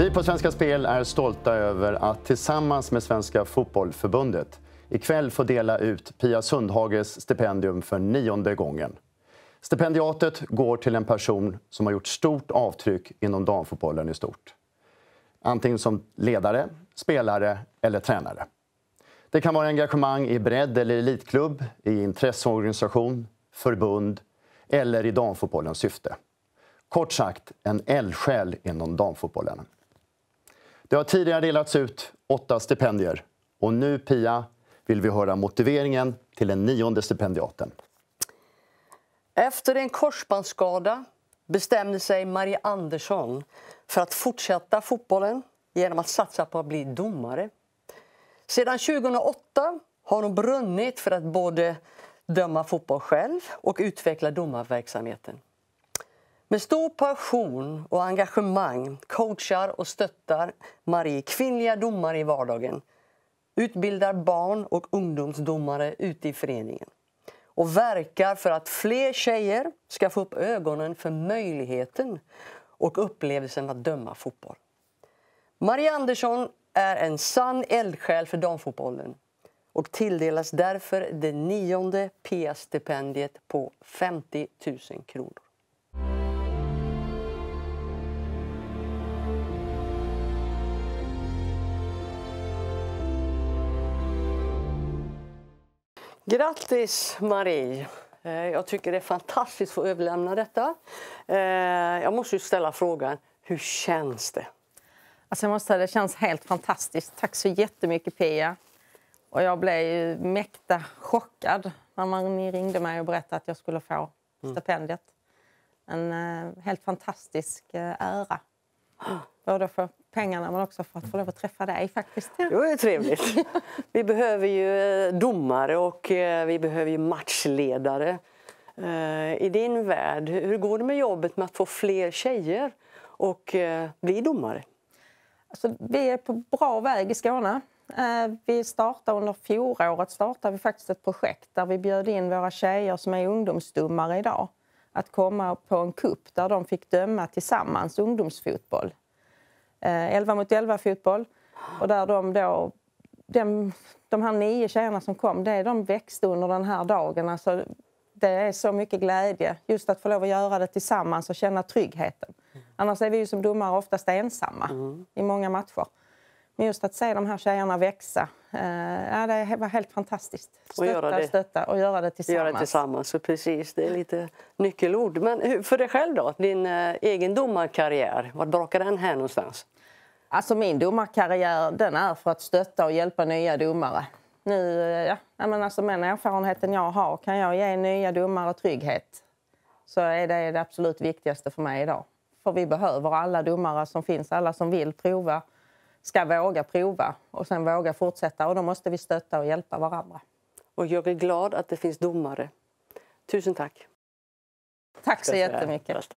Vi på Svenska Spel är stolta över att tillsammans med Svenska Fotbollförbundet ikväll få dela ut Pia Sundhages stipendium för nionde gången. Stipendiatet går till en person som har gjort stort avtryck inom damfotbollen i stort. Antingen som ledare, spelare eller tränare. Det kan vara engagemang i bredd eller elitklubb, i intresseorganisation, förbund eller i damfotbollens syfte. Kort sagt, en eldsjäl inom damfotbollen. Det har tidigare delats ut åtta stipendier. Och nu, Pia, vill vi höra motiveringen till den nionde stipendiaten. Efter en korsbandsskada bestämde sig Marie Andersson för att fortsätta fotbollen genom att satsa på att bli domare. Sedan 2008 har hon brunnit för att både döma fotboll själv och utveckla domarverksamheten. Med stor passion och engagemang coachar och stöttar Marie kvinnliga domare i vardagen, utbildar barn och ungdomsdomare ute i föreningen och verkar för att fler tjejer ska få upp ögonen för möjligheten och upplevelsen att döma fotboll. Marie Andersson är en sann eldsjäl för damfotbollen och tilldelas därför det nionde PS-stipendiet på 50 000 kronor. Grattis Marie! Eh, jag tycker det är fantastiskt att få överlämna detta. Eh, jag måste ställa frågan, hur känns det? Alltså jag måste säga, det känns helt fantastiskt. Tack så jättemycket Pia. Och jag blev ju mäkta chockad när man ringde mig och berättade att jag skulle få mm. stipendiet. En eh, helt fantastisk ära. Ah. Både att pengarna men också för att få lov att träffa dig faktiskt. Det är trevligt. Vi behöver ju eh, domare och eh, vi behöver ju matchledare. Eh, I din värld, hur går det med jobbet med att få fler tjejer och bli domare? Alltså, vi är på bra väg i Skåne. Vi startade under fjolåret startade vi faktiskt ett projekt där vi bjöd in våra tjejer som är ungdomsdomare idag att komma på en kupp där de fick döma tillsammans ungdomsfotboll. 11 eh, mot 11 fotboll. Och där de då, de, de här nio tjejerna som kom, det, de växte under den här dagen. Alltså, det är så mycket glädje just att få lov att göra det tillsammans och känna tryggheten. Annars är vi ju som domare oftast ensamma mm. i många matcher. Men just att se de här tjejerna växa Eh, ja, det var helt fantastiskt. Stötta och göra det, stötta och göra det tillsammans. Göra det tillsammans, precis. Det är lite nyckelord. Men för dig själv då, din eh, egen domarkarriär, var brakar den här någonstans? Alltså min domarkarriär den är för att stötta och hjälpa nya domare. Nu, eh, ja, men alltså med den erfarenheten jag har kan jag ge nya domare trygghet. Så är det det absolut viktigaste för mig idag. För vi behöver alla domare som finns, alla som vill prova ska våga prova och sen våga fortsätta. Och då måste vi stötta och hjälpa varandra. Och jag är glad att det finns domare. Tusen tack. Tack så jättemycket.